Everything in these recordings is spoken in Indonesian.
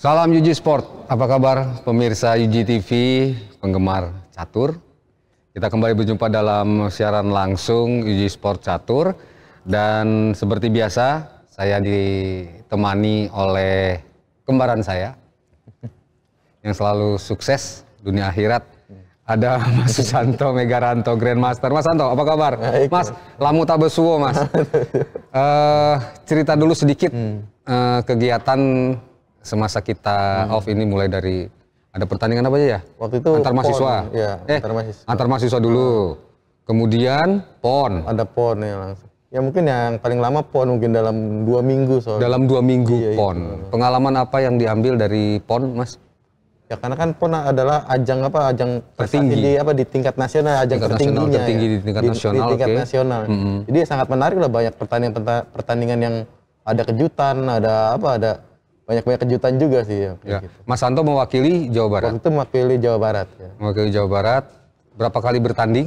Salam Yuji Sport. Apa kabar pemirsa Yuji TV, penggemar catur? Kita kembali berjumpa dalam siaran langsung Yuji Sport Catur dan seperti biasa saya ditemani oleh kembaran saya yang selalu sukses dunia akhirat. Ada Mas Susanto Megaranto Grandmaster. Mas Santo, apa kabar? Mas, lamu tabesuo, Mas. uh, cerita dulu sedikit hmm. Eh, kegiatan semasa kita hmm. off ini mulai dari ada pertandingan apa aja ya? Waktu itu antar mahasiswa. PON, ya, eh, antar mahasiswa. Antar mahasiswa dulu. Hmm. Kemudian PON. Ada PON ya langsung. Ya mungkin yang paling lama PON mungkin dalam dua minggu soalnya. Dalam dua minggu iya, iya. PON. Iya, Pengalaman apa yang diambil dari PON, Mas? Ya karena kan PON adalah ajang apa ajang tertinggi di apa di tingkat nasional, ajang tingkat tertingginya. Nasional, ya. tertinggi ya. di tingkat nasional. Di tingkat okay. nasional. Mm -hmm. Jadi sangat menarik lah banyak pertandingan pertandingan yang ada kejutan, ada apa ada banyak-banyak kejutan juga sih. Ya, ya. Gitu. Mas Santo mewakili Jawa Barat? Waktu itu mewakili Jawa Barat. Ya. Mewakili Jawa Barat. Berapa kali bertanding?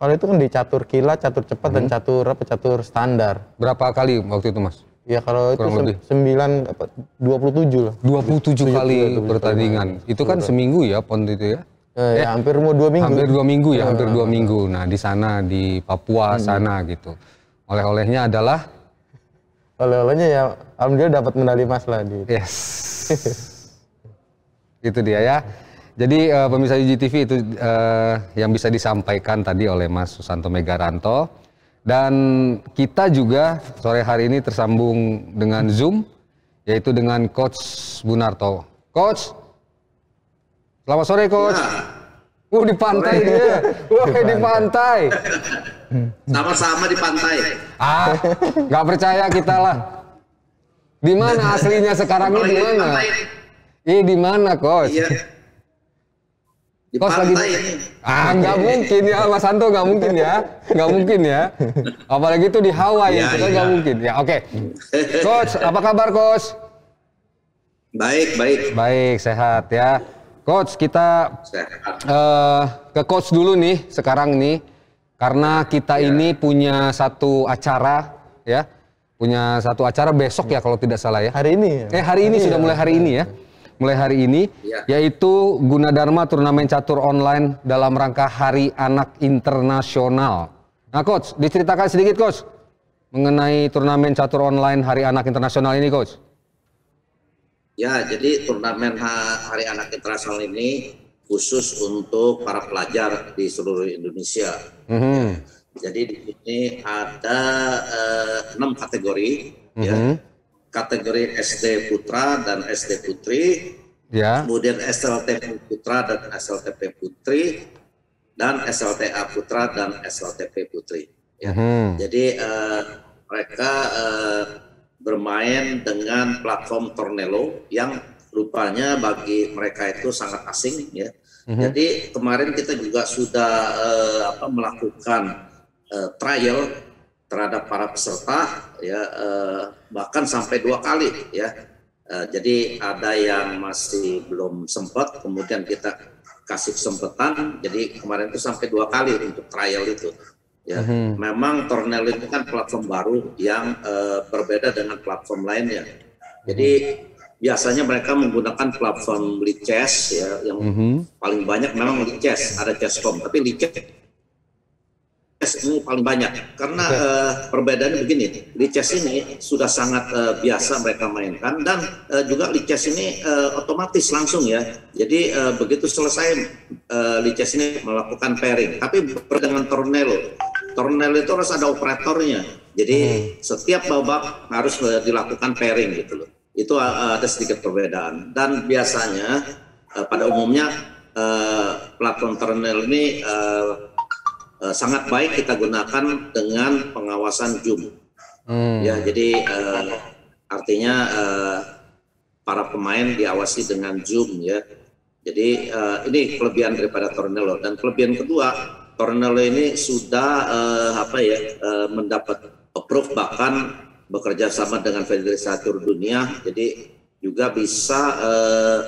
Kalau itu kan di catur kilat, catur cepat, hmm. dan catur apa catur standar. Berapa kali waktu itu mas? Ya kalau itu sembilan dua puluh tujuh lah. Dua puluh tujuh kali 27, pertandingan. 27. Itu kan seminggu ya pon itu ya? eh, ya, eh, hampir mau dua minggu. Hampir dua minggu ya, iya, hampir dua minggu. Nah di sana di Papua hmm. sana gitu. Oleh-olehnya adalah oleh-olehnya ya alhamdulillah dapat medali emas lah di yes itu dia ya jadi uh, pemirsa UGTV itu uh, yang bisa disampaikan tadi oleh Mas Susanto Megaranto dan kita juga sore hari ini tersambung dengan Zoom yaitu dengan Coach Bunarto Coach selamat sore Coach ya. Uh, di pantai dia. Wah, Di pantai. Hmm. Sama-sama di pantai. Ah, nggak percaya kita lah. Di mana aslinya sekarang ini di mana? Ih, di mana, Kos? Iya. Di Kos lagi ini. Ah, nggak mungkin ya, Mas Santo nggak mungkin ya, nggak mungkin ya. Apalagi itu di Hawaii, ya, itu kan iya. nggak mungkin ya. Oke, okay. Coach, apa kabar, Coach? Baik, baik. Baik, sehat ya. Coach, kita Uh, ke coach dulu nih sekarang nih. Karena kita ya. ini punya satu acara ya, punya satu acara besok ya kalau tidak salah ya. Hari ini. Ya? Eh hari ini, hari sudah ya. mulai hari ini ya. Mulai hari ini ya. yaitu Gunadarma turnamen catur online dalam rangka Hari Anak Internasional. Nah, coach, diceritakan sedikit coach mengenai turnamen catur online Hari Anak Internasional ini coach. Ya, jadi turnamen Hari Anak Internasional ini khusus untuk para pelajar di seluruh Indonesia. Mm-hmm. Jadi di sini ada eh, enam uh, kategori, ya. mm-hmm. ya. kategori SD putra dan SD putri, yeah. kemudian SLTP putra dan SLTP putri, dan SLTA putra dan SLTP putri. Ya. Mm-hmm. Jadi uh, mereka uh, bermain dengan platform Tornelo yang rupanya bagi mereka itu sangat asing ya. Mm -hmm. Jadi kemarin kita juga sudah uh, apa, melakukan uh, trial terhadap para peserta ya uh, bahkan sampai dua kali ya. Uh, jadi ada yang masih belum sempat kemudian kita kasih kesempatan. Jadi kemarin itu sampai dua kali untuk trial itu. Ya, mm -hmm. memang Tornel itu kan platform baru yang uh, berbeda dengan platform lainnya. Jadi mhm biasanya mereka menggunakan platform Lichess ya yang mm -hmm. paling banyak memang Lichess ada Chesscom tapi Lichess ini paling banyak karena okay. uh, eh, perbedaannya begini Lichess ini sudah sangat uh, biasa mereka mainkan dan uh, juga Lichess ini uh, otomatis langsung ya jadi uh, begitu selesai uh, Lichess ini melakukan pairing tapi dengan Tornello Tornello itu harus ada operatornya jadi hmm. setiap babak harus dilakukan pairing gitu loh itu eh, ada sedikit perbedaan. Dan biasanya eh, pada umumnya uh, platform terminal ini sangat baik kita gunakan dengan pengawasan zoom. Hmm. Ya, jadi artinya para pemain diawasi dengan zoom ya. Jadi ini kelebihan daripada Tornello dan kelebihan kedua Tornello ini sudah apa ya mendapat approve bahkan bekerja sama dengan Federasi Dunia. Jadi juga bisa uh,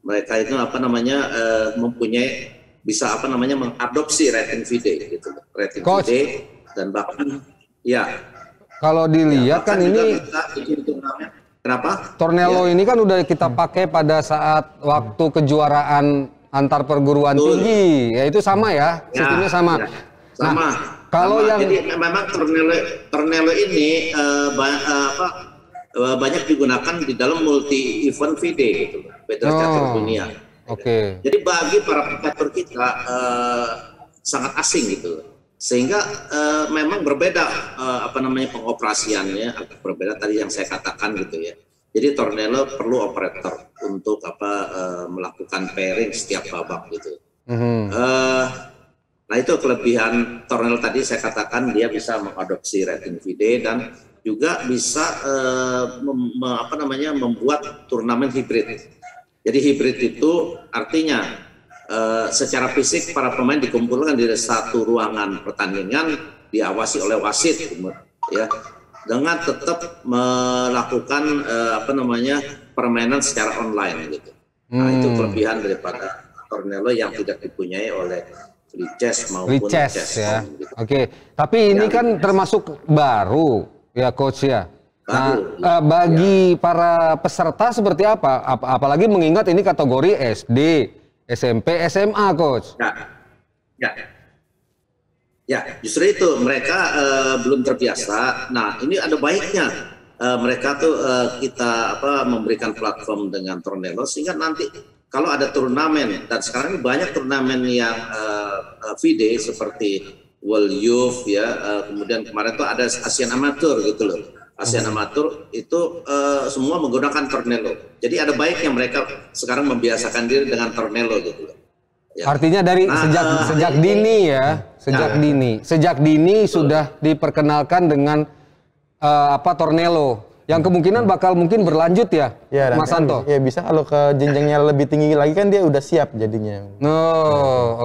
mereka itu apa namanya uh, mempunyai bisa apa namanya mengadopsi rating VD gitu. Rating Coach. VD dan bahkan ya kalau dilihat ya, kan ini bisa, Kenapa? Tornelo ya. ini kan udah kita pakai pada saat waktu kejuaraan antar perguruan Betul. tinggi, ya itu sama ya, ya sistemnya sama. Ya. Sama. Nah, kalau yang jadi memang ternele ternele ini uh, ba uh, banyak digunakan di dalam multi event VD gitu, Peter oh, Dunia. Oke. Okay. Jadi bagi para pekerja kita uh, sangat asing gitu. Sehingga uh, memang berbeda uh, apa namanya pengoperasiannya agak berbeda tadi yang saya katakan gitu ya. Jadi Tornello perlu operator untuk apa uh, melakukan pairing setiap babak gitu. Mm -hmm. uh, Nah itu kelebihan Tornel tadi saya katakan dia bisa mengadopsi rating VD dan juga bisa eh, mem, apa namanya membuat turnamen hibrid. Jadi hibrid itu artinya eh, secara fisik para pemain dikumpulkan di satu ruangan pertandingan diawasi oleh wasit ya dengan tetap melakukan eh, apa namanya permainan secara online gitu. Nah, hmm. itu kelebihan daripada Tornello yang tidak dipunyai oleh Riches mau maupun riches ya. Gitu. Oke, okay. tapi ini ya, kan gitu. termasuk baru ya coach ya. Nah, baru. Eh, bagi ya. para peserta seperti apa? Ap apalagi mengingat ini kategori SD, SMP, SMA, coach. Ya. Ya. Ya, justru itu mereka uh, belum terbiasa. Nah, ini ada baiknya uh, mereka tuh uh, kita apa memberikan platform dengan Tornelo sehingga nanti kalau ada turnamen dan sekarang ini banyak turnamen yang uh, eh, eh, v seperti World Youth ya, uh, kemudian kemarin tuh ada ASEAN Amateur gitu loh. ASEAN Amateur itu uh, semua menggunakan Tornelo. Jadi ada baiknya mereka sekarang membiasakan diri dengan Tornelo gitu loh. Ya. Artinya dari nah, sejak uh, sejak dini ya, sejak ya. dini, sejak dini betul. sudah diperkenalkan dengan uh, apa Tornelo yang kemungkinan bakal mungkin berlanjut ya, ya Mas Santo. Kan ya bisa kalau ke jenjangnya lebih tinggi lagi kan dia udah siap jadinya. No, oh,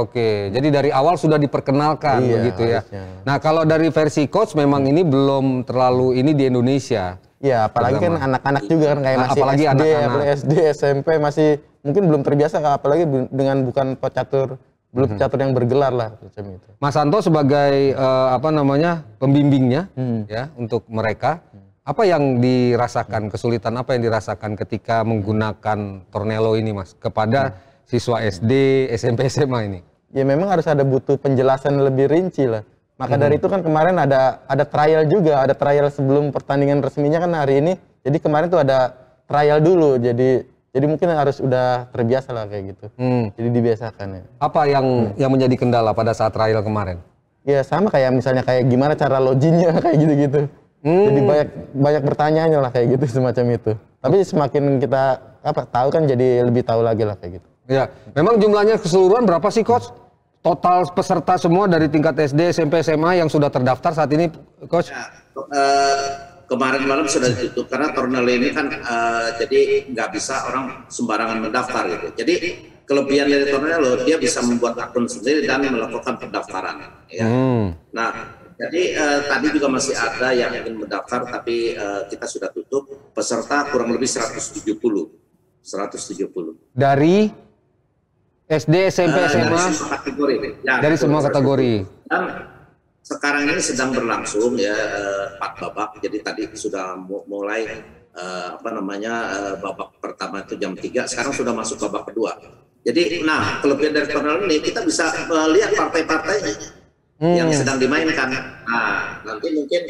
oke. Okay. Jadi dari awal sudah diperkenalkan iya, begitu ya. Harusnya. Nah, kalau dari versi coach memang ini belum terlalu ini di Indonesia. Ya, apalagi Pertama. kan anak-anak juga kan kayak masih apalagi SD, anak -anak. SD, SMP masih mungkin belum terbiasa apalagi dengan bukan pecatur belum hmm. catur yang bergelar lah macam itu. Mas Santo sebagai uh, apa namanya pembimbingnya hmm. ya untuk mereka apa yang dirasakan kesulitan apa yang dirasakan ketika menggunakan Tornelo ini Mas kepada hmm. siswa SD, SMP, SMA ini? Ya memang harus ada butuh penjelasan lebih rinci lah. Maka hmm. dari itu kan kemarin ada ada trial juga, ada trial sebelum pertandingan resminya kan hari ini. Jadi kemarin tuh ada trial dulu. Jadi jadi mungkin harus udah terbiasa lah kayak gitu. Hmm. Jadi dibiasakan ya. Apa yang hmm. yang menjadi kendala pada saat trial kemarin? Ya sama kayak misalnya kayak gimana cara loginnya kayak gitu-gitu. Hmm. Jadi banyak banyak bertanya lah kayak gitu semacam itu. Tapi semakin kita apa tahu kan jadi lebih tahu lagi lah kayak gitu. Ya, memang jumlahnya keseluruhan berapa sih coach? Total peserta semua dari tingkat SD, SMP, SMA yang sudah terdaftar saat ini coach? Ya, uh, kemarin malam sudah ditutup karena Tornado ini kan uh, jadi nggak bisa orang sembarangan mendaftar gitu. Jadi kelebihan dari Tornado dia bisa membuat akun sendiri dan melakukan pendaftaran. Ya. Hmm. Nah, jadi uh, tadi juga masih ada yang ingin mendaftar tapi uh, kita sudah tutup peserta kurang lebih 170. 170. Dari SD, SMP, uh, eh, SMA. Dari semua kategori. Ya, dari semua kategori. Dan sekarang ini sedang berlangsung ya empat babak. Jadi tadi sudah mulai uh, apa namanya uh, babak pertama itu jam 3 sekarang sudah masuk babak kedua jadi nah kelebihan dari turnamen ini kita bisa melihat partai-partainya hmm. yang sedang dimainkan. Nah, nanti mungkin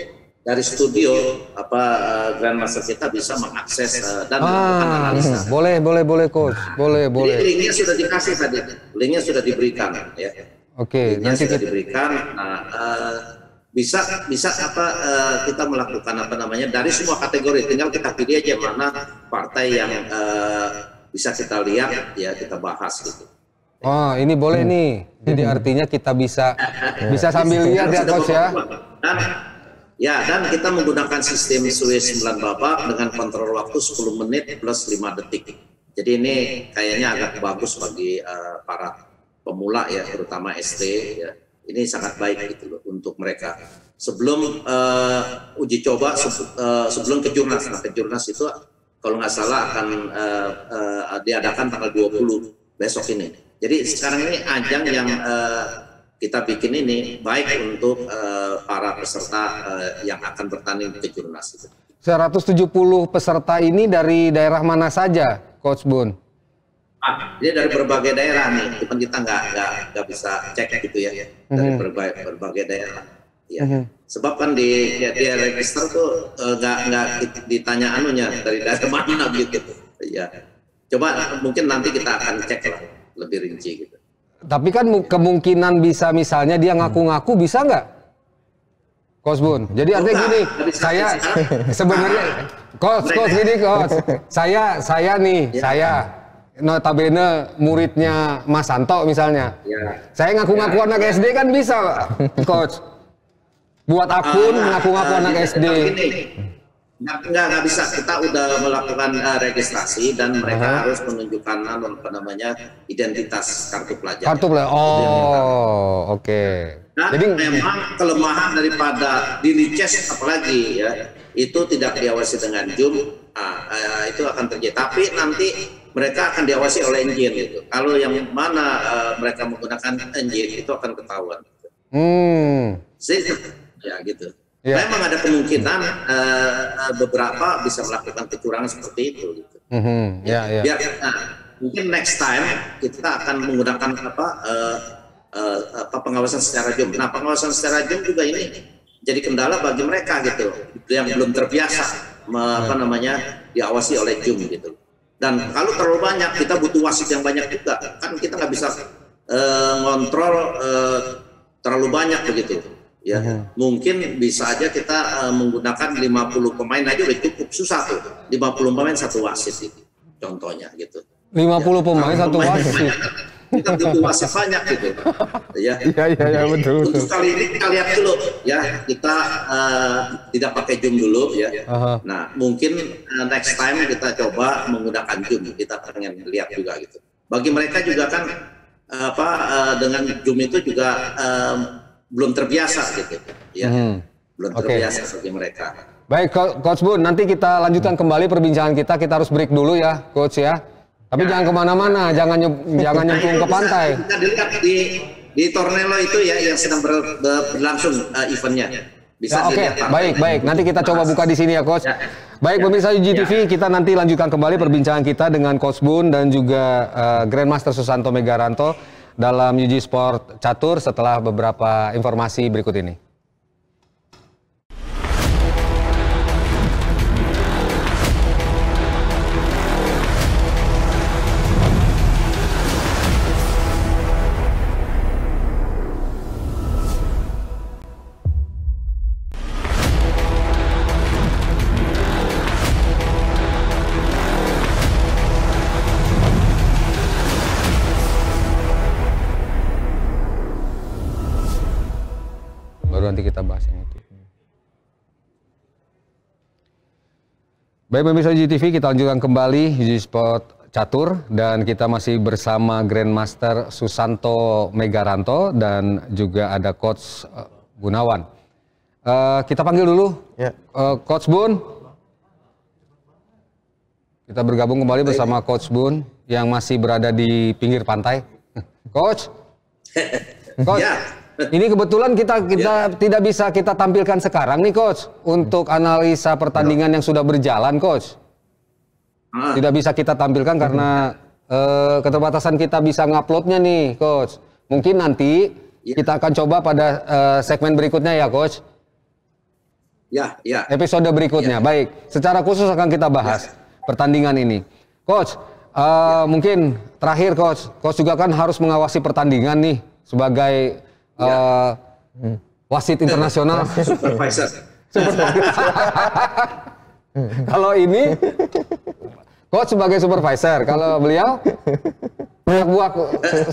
dari studio apa uh, grandmaster kita bisa mengakses uh, dan ah, melakukan ah, analisa. Iya. Boleh, boleh, boleh coach. Nah, boleh, jadi boleh. Jadi linknya sudah dikasih tadi. Linknya sudah diberikan ya. Oke, okay, nanti sudah kita... diberikan. Nah, uh, bisa bisa apa uh, kita melakukan apa namanya dari semua kategori tinggal kita pilih aja mana partai yang uh, bisa kita lihat ya kita bahas gitu. Oh, ini boleh hmm. nih. Jadi hmm. artinya kita bisa ya. bisa sambil lihat ya coach ya. Dan, ya, dan kita menggunakan sistem Swiss 9 babak dengan kontrol waktu 10 menit plus 5 detik. Jadi ini kayaknya agak bagus bagi uh, para pemula ya, terutama ST ya. Ini sangat baik gitu loh untuk mereka. Sebelum uh, uji coba se uh, eh, sebelum kejurnas, nah kejurnas itu kalau nggak salah akan uh, uh, diadakan tanggal 20 besok ini. Jadi sekarang ini ajang yang uh, kita bikin ini baik untuk uh, para peserta uh, yang akan bertanding di Jurnas. 170 peserta ini dari daerah mana saja, Coach Bun? Ah, dia dari berbagai daerah nih, cuman kita nggak nggak bisa cek gitu ya, iya. dari mhm. berbagai berbagai daerah. Ya. Sebab kan di ya, dia register tuh nggak uh, nggak ditanya anunya dari daerah mana gitu. Ya, coba mungkin nanti kita akan cek lah lebih rinci gitu. Tapi kan kemungkinan bisa misalnya dia ngaku-ngaku bisa nggak? Kosbun. Jadi artinya gini, saya sebenarnya coach, coach gini coach. Saya saya nih, ya. saya notabene muridnya Mas Santo misalnya. Ya. Saya ngaku-ngaku ya. anak SD kan bisa, coach. Buat akun ah, ngaku-ngaku ah, anak SD. Nah, nggak nggak bisa kita udah melakukan uh, registrasi dan mereka uh -huh. harus menunjukkan eh, apa namanya identitas kartu pelajar kartu pelajar oh oke okay. nah, jadi memang kelemahan daripada dilices apalagi ya itu tidak diawasi dengan zoom uh, uh, itu akan terjadi tapi nanti mereka akan diawasi oleh engine itu. kalau yang mana uh, mereka menggunakan engine itu akan ketahuan gitu. hmm. Sih, ya gitu Ya. Memang ada kemungkinan uh, beberapa bisa melakukan kecurangan seperti itu. Gitu. -hmm. ya, ya. Biar nah, mungkin next time kita akan menggunakan apa, uh, uh, apa pengawasan secara jom. Nah pengawasan secara jom juga ini jadi kendala bagi mereka gitu yang belum terbiasa me, apa namanya diawasi oleh jom gitu. Dan kalau terlalu banyak kita butuh wasit yang banyak juga kan kita nggak bisa uh, ngontrol uh, terlalu banyak begitu ya hmm. mungkin bisa aja kita uh, menggunakan 50 pemain aja udah cukup susah tuh 50 pemain satu wasit contohnya gitu 50 ya. pemain satu pemain wasit kita butuh wasit banyak gitu ya ya ya, ya betul, betul. kali ini kita lihat dulu ya kita uh, tidak pakai zoom dulu ya -huh. nah mungkin uh, next time kita coba menggunakan zoom kita pengen lihat juga gitu bagi mereka juga kan apa uh, dengan zoom itu juga um, belum terbiasa gitu ya hmm. belum okay. terbiasa seperti mereka baik coach Bun nanti kita lanjutkan kembali perbincangan kita kita harus break dulu ya coach ya tapi ya. jangan kemana-mana ya. jangan jangan nah, nyemplung ke pantai kita dilihat di di Tornelo itu ya yang sedang ber, ber, berlangsung uh, eventnya bisa ya, Oke, okay. baik, baik. Nanti kita coba buka di sini ya, Coach. Ya. Baik, ya. pemirsa UGTV, ya. kita nanti lanjutkan kembali perbincangan kita dengan Coach Bun dan juga uh, Grandmaster Susanto Megaranto dalam UG Sport Catur setelah beberapa informasi berikut ini. Baik pemirsa GTV, kita lanjutkan kembali di Spot Catur dan kita masih bersama Grandmaster Susanto Megaranto dan juga ada Coach eh, Gunawan. Uh, kita panggil dulu uh, Coach Bun. Kita bergabung kembali bersama Coach Bun yang masih berada di pinggir pantai. Coach, Coach, ya. Ini kebetulan kita kita yeah. tidak bisa kita tampilkan sekarang nih coach untuk hmm. analisa pertandingan ya. yang sudah berjalan coach. Ah. Tidak bisa kita tampilkan karena uh, keterbatasan kita bisa nguploadnya nih coach. Mungkin nanti yeah. kita akan coba pada uh, segmen berikutnya ya coach. Ya, ya. Episode berikutnya. Ya. Baik, secara khusus akan kita bahas ya. pertandingan ini. Coach, uh, mungkin terakhir coach, coach juga kan harus mengawasi pertandingan nih sebagai uh, iya. hmm. yeah. wasit internasional. Supervisor. kalau ini coach sebagai supervisor, kalau beliau buah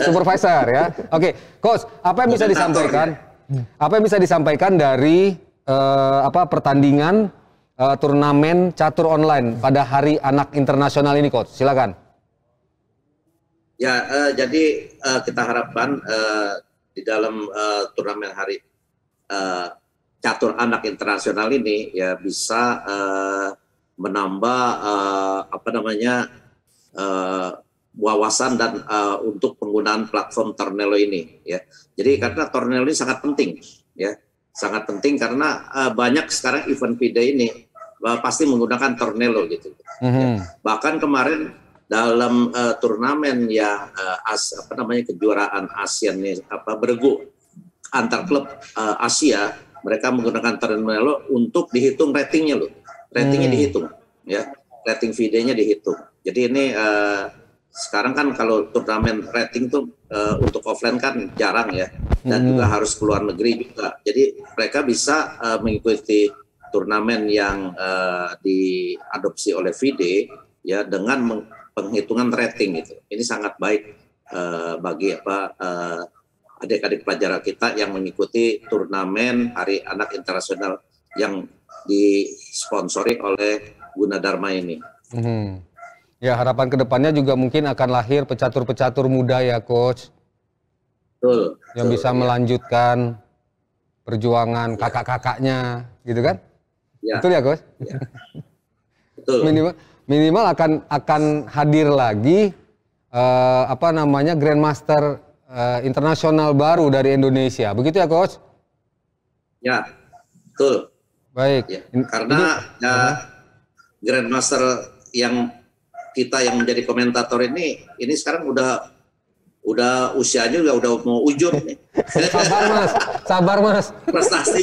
supervisor ya. Oke, okay. coach, apa yang bisa disampaikan? Ya. Apa yang bisa disampaikan dari uh, apa pertandingan uh, turnamen catur online pada Hari Anak Internasional ini, coach? Silakan. Ya, uh, jadi uh, kita harapkan uh, di dalam uh, turnamen hari uh, catur anak internasional ini ya bisa uh, menambah uh, apa namanya uh, wawasan dan uh, untuk penggunaan platform Tornelo ini ya. Jadi karena Tornelo ini sangat penting ya, sangat penting karena uh, banyak sekarang event PIDE ini uh, pasti menggunakan Tornelo gitu. Mm -hmm. ya. Bahkan kemarin dalam uh, turnamen ya uh, as, apa namanya kejuaraan ASEAN ini apa bergu antar klub uh, Asia mereka menggunakan lo untuk dihitung ratingnya loh ratingnya hmm. dihitung ya rating videonya dihitung jadi ini uh, sekarang kan kalau turnamen rating tuh uh, untuk offline kan jarang ya dan hmm. juga harus keluar negeri juga jadi mereka bisa uh, mengikuti turnamen yang uh, diadopsi oleh FIDE ya dengan penghitungan rating gitu. Ini sangat baik uh, bagi apa uh, adik-adik pelajar kita yang mengikuti turnamen Hari Anak Internasional yang disponsori oleh Gunadarma ini. Hmm. Ya harapan kedepannya juga mungkin akan lahir pecatur-pecatur muda ya coach. Betul. Yang betul, bisa ya. melanjutkan perjuangan kakak-kakaknya gitu kan? Ya. Betul ya coach? Ya. Betul. Minimal minimal akan akan hadir lagi uh, apa namanya grandmaster uh, internasional baru dari Indonesia. Begitu ya, coach? Ya, betul. Baik. Ya, karena ya, grandmaster yang kita yang menjadi komentator ini ini sekarang udah udah usianya juga udah mau ujung nih. sabar mas, sabar mas. Prestasi,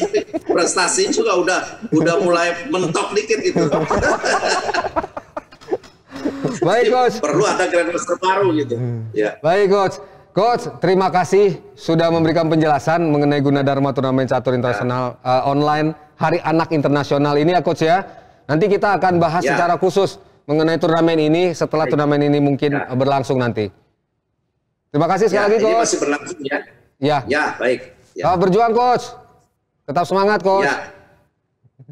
prestasi juga udah udah mulai mentok dikit gitu. Baik coach. Perlu ada grandmaster baru gitu. Hmm. Ya. Baik coach. Coach, terima kasih sudah memberikan penjelasan mengenai guna dharma Turnamen Catur Internasional ya. uh, online Hari Anak Internasional ini ya coach ya. Nanti kita akan bahas ya. secara khusus mengenai turnamen ini setelah Baik. turnamen ini mungkin ya. berlangsung nanti. Terima kasih sekali ya, lagi coach. Ini masih berlangsung ya. Ya. Ya, baik. Ya. Oh, berjuang coach. Tetap semangat coach.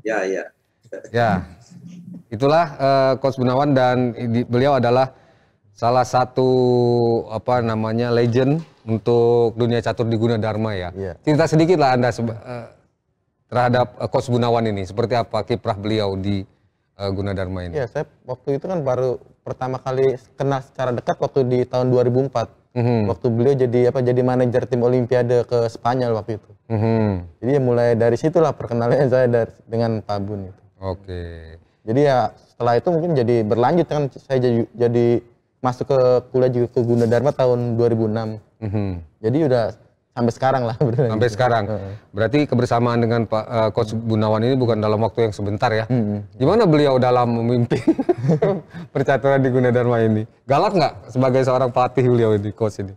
Ya. Ya, ya. ya. Itulah uh, Coach Gunawan dan beliau adalah salah satu apa namanya legend untuk dunia catur di Dharma ya. Yeah. Cerita sedikit lah Anda seba, uh, terhadap uh, Coach Gunawan ini seperti apa kiprah beliau di uh, Dharma ini. Ya, saya waktu itu kan baru pertama kali kenal secara dekat waktu di tahun 2004 mm-hmm. waktu beliau jadi apa jadi manajer tim Olimpiade ke Spanyol waktu itu. Mm-hmm. Jadi ya mulai dari situlah perkenalan saya dari, dengan Pak Bun itu. Oke. Okay. Jadi ya setelah itu mungkin jadi berlanjut kan saya jadi, jadi masuk ke kuliah juga ke Gunadarma tahun 2006. Mm -hmm. Jadi udah sampai sekarang lah sampai Sampai sekarang. Berarti kebersamaan dengan Pak uh, Coach Gunawan ini bukan dalam waktu yang sebentar ya. Mm -hmm. Gimana beliau dalam memimpin percaturan di Gunadarma ini? Galak nggak sebagai seorang pelatih beliau di coach ini?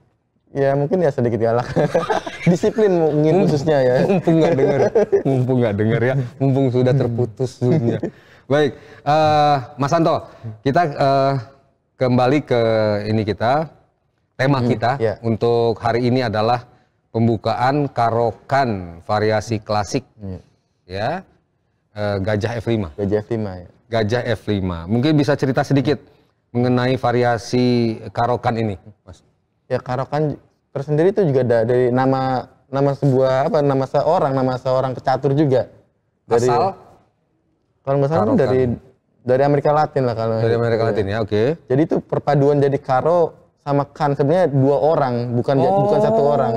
Ya mungkin ya sedikit galak. Disiplin mungkin khususnya ya. Mumpung nggak dengar, mumpung nggak dengar ya, mumpung sudah terputus dunia. Baik, uh, Mas Santo, kita uh, kembali ke ini kita tema hmm, kita yeah. untuk hari ini adalah pembukaan karokan variasi klasik, hmm. ya uh, Gajah F5. Gajah F5 ya. Gajah F5. Mungkin bisa cerita sedikit mengenai variasi karokan ini, Mas. Ya karokan tersendiri itu juga dari nama nama sebuah apa nama seorang nama seorang pecatur juga dari asal kalau nggak salah kan dari dari Amerika Latin lah kalau. Dari gitu. Amerika Latin ya, oke. Okay. Jadi itu perpaduan jadi karo sama kan sebenarnya dua orang, bukan oh. bukan satu oh. orang.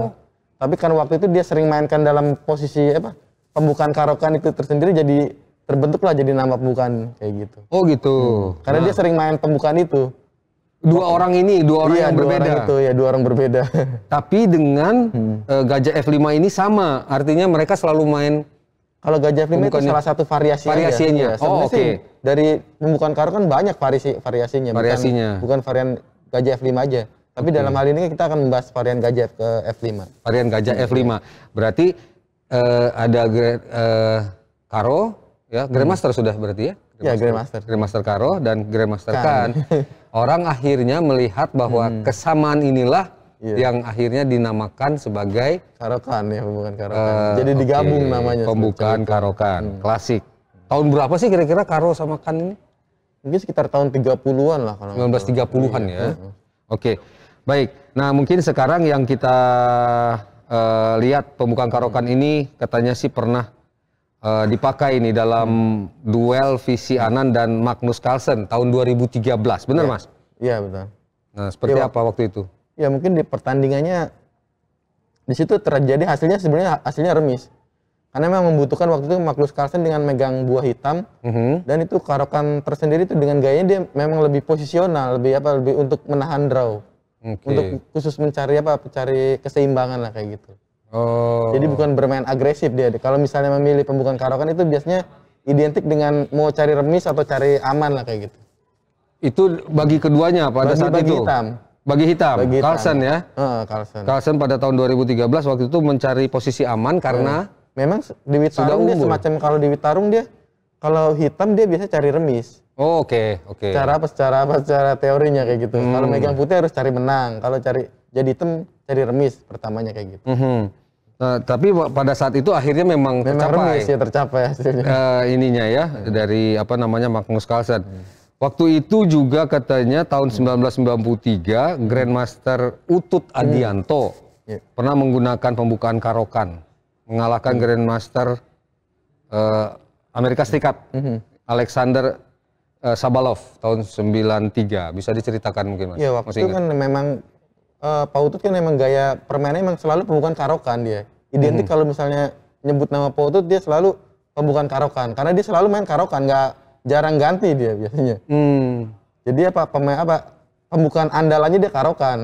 Tapi kan waktu itu dia sering mainkan dalam posisi apa? Pembukaan karokan itu tersendiri jadi terbentuklah jadi nama pembukaan kayak gitu. Oh gitu. Hmm. Karena nah. dia sering main pembukaan itu. Dua orang ini, dua orang iya, yang dua berbeda. Orang itu ya, dua orang berbeda. Tapi dengan hmm. uh, Gajah F5 ini sama, artinya mereka selalu main kalau gajah lima itu salah satu variasinya. Variasinya. Ya. Oh, oke. Okay. Dari pembukaan karo kan banyak variasi variasinya. Variasinya. Bukan, bukan varian gajah F5 aja. Tapi okay. dalam hal ini kita akan membahas varian gajah ke F5. Varian gajah F5. Berarti uh, ada uh, karo ya, hmm. Grandmaster hmm. sudah berarti ya? ya Grandmaster, ya, Grandmaster. Grandmaster Karo dan Grandmaster Kan. kan. Orang akhirnya melihat bahwa hmm. kesamaan inilah yeah. yang akhirnya dinamakan sebagai karokan ya eh, pembukaan karokan. Uh, Jadi digabung okay. namanya. Pembukaan karokan hmm. klasik. Tahun berapa sih kira-kira karo sama kan ini? Mungkin sekitar tahun 30-an lah kalau 1930-an iya. ya. Oke. Okay. Baik. Nah, mungkin sekarang yang kita uh, lihat pembukaan karokan hmm. ini katanya sih pernah uh, dipakai ini dalam hmm. duel visi Anan dan Magnus Carlsen tahun 2013. Benar, ya. Mas? Iya, benar. Nah, seperti ya, apa waktu itu? ya mungkin di pertandingannya di situ terjadi hasilnya sebenarnya hasilnya remis karena memang membutuhkan waktu itu Magnus Carlsen dengan megang buah hitam mm-hmm. dan itu karokan tersendiri itu dengan gayanya dia memang lebih posisional lebih apa lebih untuk menahan draw okay. untuk khusus mencari apa mencari keseimbangan lah kayak gitu oh. jadi bukan bermain agresif dia kalau misalnya memilih pembukaan karokan itu biasanya identik dengan mau cari remis atau cari aman lah kayak gitu itu bagi keduanya pada bagi, saat bagi itu hitam bagi hitam, Bagi hitam. Carlsen ya. Uh, Carlsen. Carlsen pada tahun 2013 waktu itu mencari posisi aman karena uh, memang di sudah dia semacam kalau di Witarung dia kalau hitam dia biasa cari remis. Oh, oke, okay, oke. Okay. Cara apa secara apa secara teorinya kayak gitu. Hmm. Kalau megang putih harus cari menang, kalau cari jadi hitam cari remis pertamanya kayak gitu. Uh -hmm. Nah, tapi pada saat itu akhirnya memang, memang tercapai. ya tercapai hasilnya. Uh, ininya ya dari apa namanya Magnus Carlsen. Hmm. Waktu itu juga katanya tahun 1993 Grandmaster Utut hmm. Adianto yeah. pernah menggunakan pembukaan karokan mengalahkan hmm. Grandmaster uh, Amerika Serikat -hmm. Alexander uh, Sabalov tahun 93. Bisa diceritakan mungkin Mas? Iya, waktu Masih itu kan memang uh, Pak Utut kan memang gaya permainannya memang selalu pembukaan karokan dia. Identik -hmm. kalau misalnya nyebut nama Pak Utut dia selalu pembukaan karokan karena dia selalu main karokan nggak jarang ganti dia biasanya. Hmm. Jadi apa pemain apa pembukaan andalannya dia karokan.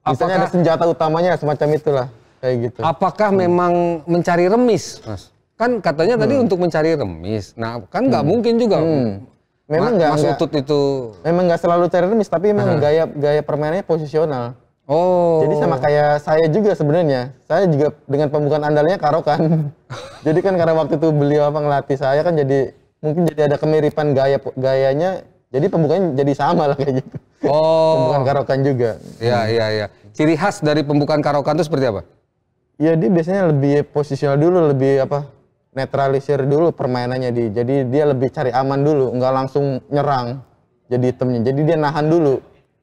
Misalnya ada senjata utamanya semacam itulah kayak gitu. Apakah hmm. memang mencari remis, Mas? Kan katanya hmm. tadi untuk mencari remis. Nah, kan nggak hmm. mungkin juga. Hmm. Memang nggak. Mas Utut itu. Memang nggak selalu cari remis, tapi memang uh gaya gaya permainannya posisional. Oh. Jadi sama kayak saya juga sebenarnya. Saya juga dengan pembukaan andalnya karokan. jadi kan karena waktu itu beliau apa ngelatih saya kan jadi mungkin jadi ada kemiripan gaya gayanya jadi pembukanya jadi sama lah kayak gitu. Oh. Pembukaan karokan juga. Iya, iya, iya. Ciri khas dari pembukaan karokan itu seperti apa? Ya, dia biasanya lebih posisional dulu, lebih apa? Netralisir dulu permainannya di. Jadi dia lebih cari aman dulu, nggak langsung nyerang. Jadi itemnya. Jadi dia nahan dulu.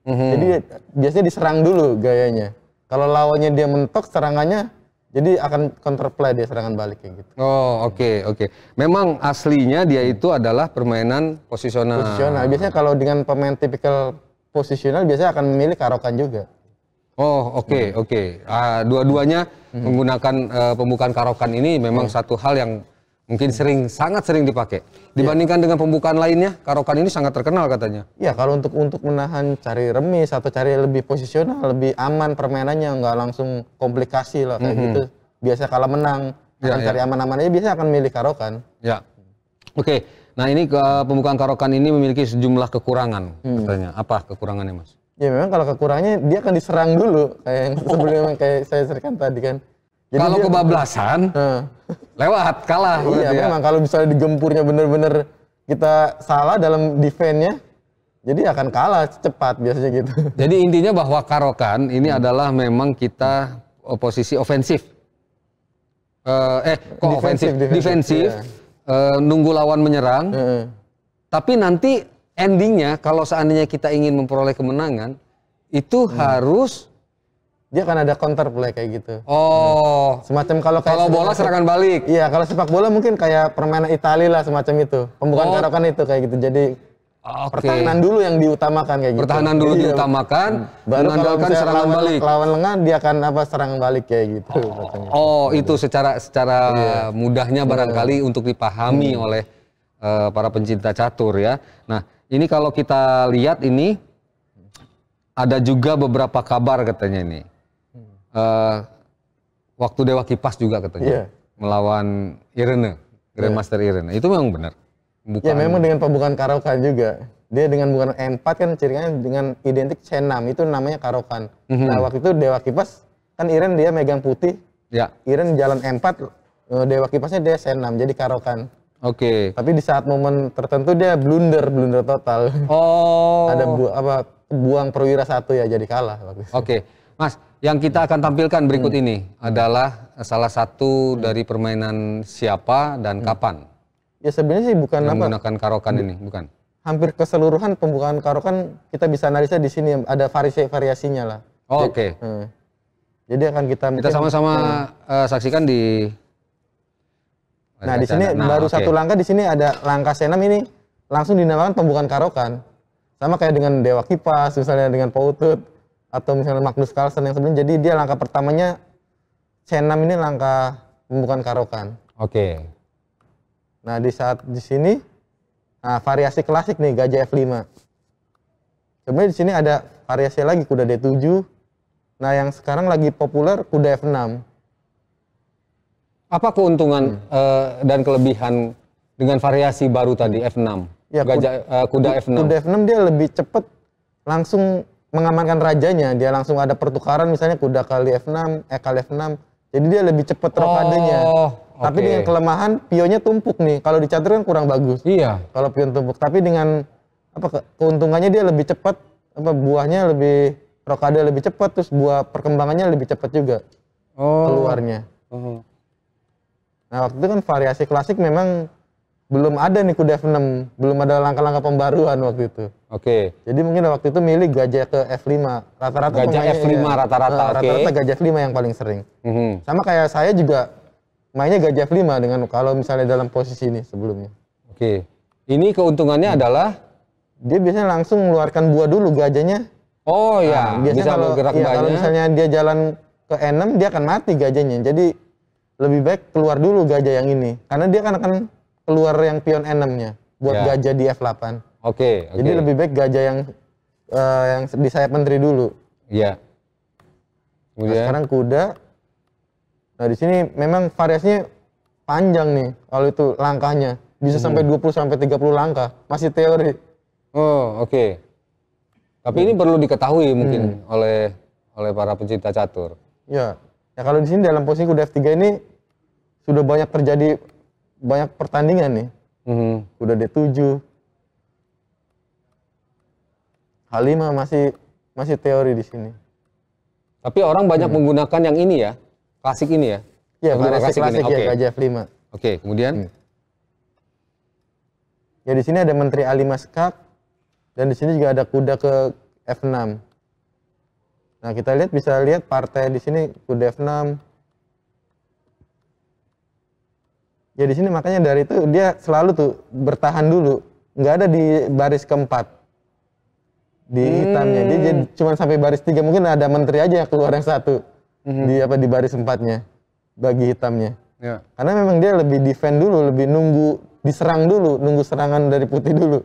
Mm-hmm. Jadi biasanya diserang dulu gayanya. Kalau lawannya dia mentok, serangannya jadi akan counterplay dia serangan balik kayak gitu. Oh, oke, okay, oke. Okay. Memang aslinya dia hmm. itu adalah permainan posisional. Posisional. Biasanya kalau dengan pemain tipikal posisional biasanya akan memilih karokan juga. Oh, oke, okay, hmm. oke. Okay. Uh, dua-duanya -hmm. menggunakan uh, pembukaan karokan ini memang -hmm. satu hal yang Mungkin sering, sangat sering dipakai. Dibandingkan ya. dengan pembukaan lainnya, karokan ini sangat terkenal katanya. Ya, kalau untuk untuk menahan cari remis atau cari lebih posisional, lebih aman permainannya, nggak langsung komplikasi lah kayak -hmm. gitu. Biasa kalau menang, ya, akan ya. cari aman-aman aja, biasanya akan milih karokan. Ya. Oke, okay. nah ini ke pembukaan karokan ini memiliki sejumlah kekurangan hmm. katanya. Apa kekurangannya, Mas? Ya memang kalau kekurangannya dia akan diserang dulu kayak yang sebelumnya kayak saya serikan tadi kan. Jadi kalau kebablasan uh. lewat kalah. Iya ya. memang kalau misalnya digempurnya bener-bener kita salah dalam defense-nya jadi akan kalah cepat biasanya gitu. Jadi intinya bahwa Karokan ini hmm. adalah memang kita posisi ofensif. Uh, eh kok defensif, ofensif defensif, uh, nunggu lawan menyerang. Tapi nanti endingnya kalau seandainya kita ingin memperoleh kemenangan itu hmm. harus dia akan ada counter play kayak gitu. Oh. Semacam kalau kayak kalau bola serangan balik. Iya, kalau sepak bola mungkin kayak permainan Italia lah semacam itu. Pembukaan oh. karokan itu kayak gitu. Jadi ah, okay. pertahanan dulu yang diutamakan kayak gitu. Pertahanan dulu iya. diutamakan, hmm. baru mengandalkan serangan lawan, balik. Lawan lengah dia akan apa serangan balik kayak gitu. Oh, oh gitu. itu secara secara iya. mudahnya iya. barangkali iya. untuk dipahami hmm. oleh uh, para pencinta catur ya. Nah, ini kalau kita lihat ini ada juga beberapa kabar katanya ini uh, waktu Dewa Kipas juga katanya yeah. melawan Irene, Grandmaster yeah. Irene. Itu memang benar. Bukan... Ya memang dengan pembukaan karaokean juga. Dia dengan bukan n 4 kan cirinya dengan identik C6 itu namanya karaokean. Mm -hmm. Nah waktu itu Dewa Kipas kan Iren dia megang putih. Ya. Yeah. Iren jalan n 4 eh, Dewa Kipasnya dia C6 jadi karaokean. Oke. Okay. Tapi di saat momen tertentu dia blunder, blunder total. Oh. Ada bu apa buang perwira satu ya jadi kalah Oke. Okay. Mas, yang kita akan tampilkan berikut hmm. ini adalah salah satu hmm. dari permainan siapa dan hmm. kapan. Ya sebenarnya sih bukan yang apa. menggunakan karokan hmm. ini, bukan. Hampir keseluruhan pembukaan karokan kita bisa analisa di sini ada variasi variasinya lah. Oh, Oke. Okay. Eh, hmm. Jadi akan kita kita sama-sama hmm. uh, saksikan di Nah, di sini nah, baru okay. satu langkah di sini ada langkah senam ini langsung dinamakan pembukaan karokan. Sama kayak dengan Dewa Kipas misalnya dengan Pautut atau misalnya Magnus Carlsen yang sebelumnya. Jadi dia langkah pertamanya C6 ini langkah pembukaan karokan. Oke. Okay. Nah, di saat di sini nah, variasi klasik nih gajah F5. Sebenarnya di sini ada variasi lagi kuda D7. Nah, yang sekarang lagi populer kuda F6. Apa keuntungan hmm. uh, dan kelebihan dengan variasi baru tadi F6? Ya, gajah, eh, kuda, uh, kuda F6. Kuda F6 dia lebih cepat langsung mengamankan rajanya dia langsung ada pertukaran misalnya kuda kali f6 eh kali f6 jadi dia lebih cepat rokadenya oh, tapi dengan kelemahan pionnya tumpuk nih kalau dicatur kan kurang bagus iya kalau pion tumpuk tapi dengan apa keuntungannya dia lebih cepat apa buahnya lebih rokade lebih cepat terus buah perkembangannya lebih cepat juga oh. keluarnya uh-huh. nah waktu itu kan variasi klasik memang belum ada nih kuda f6 belum ada langkah-langkah pembaruan waktu itu Oke. Okay. Jadi mungkin waktu itu milih gajah ke F5. Rata-rata gajah F5 iya. rata-rata. Ya, Rata-rata okay. gajah F5 yang paling sering. Mm -hmm. Sama kayak saya juga mainnya gajah F5 dengan kalau misalnya dalam posisi ini sebelumnya. Oke. Okay. Ini keuntungannya hmm. adalah dia biasanya langsung mengeluarkan buah dulu gajahnya. Oh iya, ya, biasanya bisa kalau, bergerak ya, kalau misalnya dia jalan ke n E6, dia akan mati gajahnya. Jadi lebih baik keluar dulu gajah yang ini karena dia kan akan keluar yang pion E6nya n buat ya. gajah di F8. Oke. Okay, okay. Jadi lebih baik gajah yang uh, yang di sayap menteri dulu. Iya. Nah, Kemudian nah, sekarang kuda. Nah, di sini memang variasinya panjang nih kalau itu langkahnya. Bisa hmm. sampai 20 sampai 30 langkah. Masih teori. Oh, oke. Okay. Tapi ini perlu diketahui mungkin hmm. oleh oleh para pecinta catur. Ya. Ya kalau di sini dalam posisi kuda F3 ini sudah banyak terjadi banyak pertandingan nih. -hmm. Kuda D7, Halimah masih masih teori di sini. Tapi orang banyak hmm. menggunakan yang ini ya, klasik ini ya. Iya, klasik, klasik ini. ya, okay. Lima. Oke, okay, kemudian? Hmm. Ya di sini ada Menteri Ali Maskak, dan di sini juga ada kuda ke F6. Nah, kita lihat bisa lihat partai di sini kuda F6. Ya di sini makanya dari itu dia selalu tuh bertahan dulu, nggak ada di baris keempat di hmm. hitamnya dia jadi hmm. cuma sampai baris tiga mungkin ada menteri aja yang keluar yang satu hmm. di apa di baris empatnya bagi hitamnya ya. karena memang dia lebih defend dulu lebih nunggu diserang dulu nunggu serangan dari putih dulu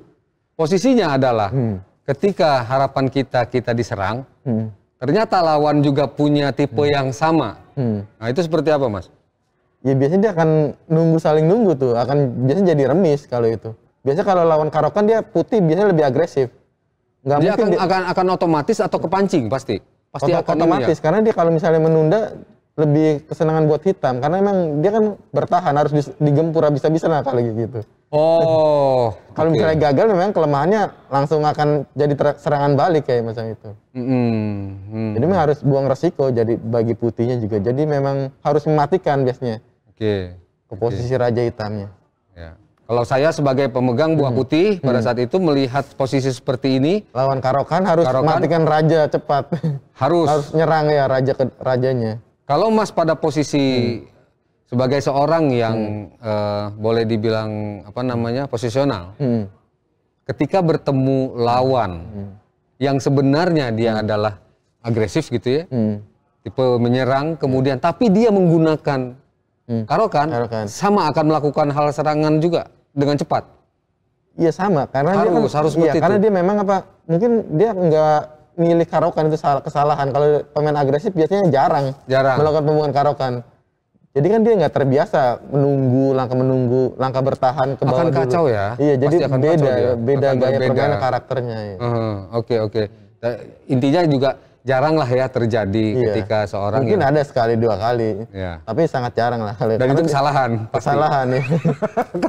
posisinya adalah hmm. ketika harapan kita kita diserang hmm. ternyata lawan juga punya tipe hmm. yang sama hmm. nah itu seperti apa mas ya biasanya dia akan nunggu saling nunggu tuh akan biasanya jadi remis kalau itu biasanya kalau lawan karokan dia putih biasanya lebih agresif Nggak dia akan, dia... akan akan otomatis atau kepancing pasti. Pasti Otom akan otomatis ya. karena dia kalau misalnya menunda lebih kesenangan buat hitam karena emang dia kan bertahan harus digempur habis bisa nah kalau gitu. Oh. kalau okay. misalnya gagal memang kelemahannya langsung akan jadi serangan balik kayak macam itu. Mm -hmm. Jadi memang harus buang resiko jadi bagi putihnya juga. Jadi memang harus mematikan biasanya. Oke. Okay. Ke posisi okay. raja hitamnya. Ya. Kalau saya sebagai pemegang buah hmm. putih hmm. pada saat itu melihat posisi seperti ini lawan Karokan harus Karokan, matikan raja cepat. Harus harus nyerang ya raja ke rajanya. Kalau Mas pada posisi hmm. sebagai seorang yang hmm. uh, boleh dibilang apa namanya posisional. Hmm. Ketika bertemu lawan hmm. yang sebenarnya dia hmm. adalah agresif gitu ya. Hmm. Tipe menyerang kemudian hmm. tapi dia menggunakan Hmm. Karokan, Karokan sama akan melakukan hal serangan juga dengan cepat. Iya sama karena harus, dia harus kan- iya, karena dia memang apa mungkin dia nggak milih karokan itu salah, kesalahan kalau pemain agresif biasanya jarang, jarang. melakukan pembuangan karokan. Jadi kan dia nggak terbiasa menunggu langkah menunggu langkah bertahan ke bawah akan kacau ya. Iya, jadi akan beda kacau beda akan gaya beda. permainan karakternya. Iya. Uh-huh. Oke, ya. uh, oke. Okay, nah, okay. Intinya juga jarang lah ya terjadi iya. ketika seorang mungkin yang... ada sekali dua kali iya. tapi sangat jarang lah dan itu kesalahan kesalahan ya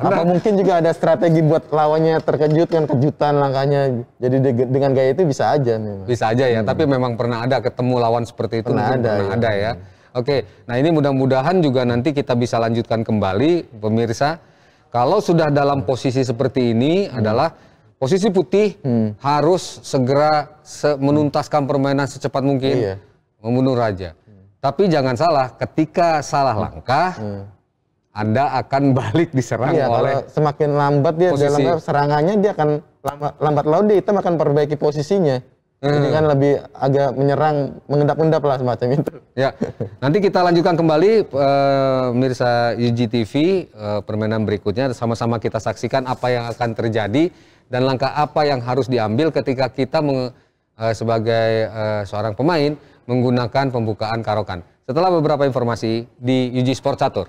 apa mungkin juga ada strategi buat lawannya terkejut kan kejutan langkahnya jadi de dengan gaya itu bisa aja nih. bisa aja ya hmm. tapi memang pernah ada ketemu lawan seperti itu pernah ada pernah ya, ada ya oke nah ini mudah-mudahan juga nanti kita bisa lanjutkan kembali pemirsa kalau sudah dalam posisi seperti ini adalah posisi putih hmm. harus segera se menuntaskan permainan secepat mungkin iya. membunuh raja. Hmm. Tapi jangan salah, ketika salah langkah hmm. Anda akan balik diserang iya, oleh semakin lambat dia posisi. dalam serangannya dia akan lambat, lambat laun dia hitam akan perbaiki posisinya. Hmm. Jadi kan lebih agak menyerang, mengendap-endap lah semacam itu. Ya, nanti kita lanjutkan kembali uh, mirsa UGTV uh, eh, permainan berikutnya sama-sama kita saksikan apa yang akan terjadi dan langkah apa yang harus diambil ketika kita meng, uh, eh, sebagai uh, seorang pemain menggunakan pembukaan karokan. Setelah beberapa informasi di Uji Sport Catur.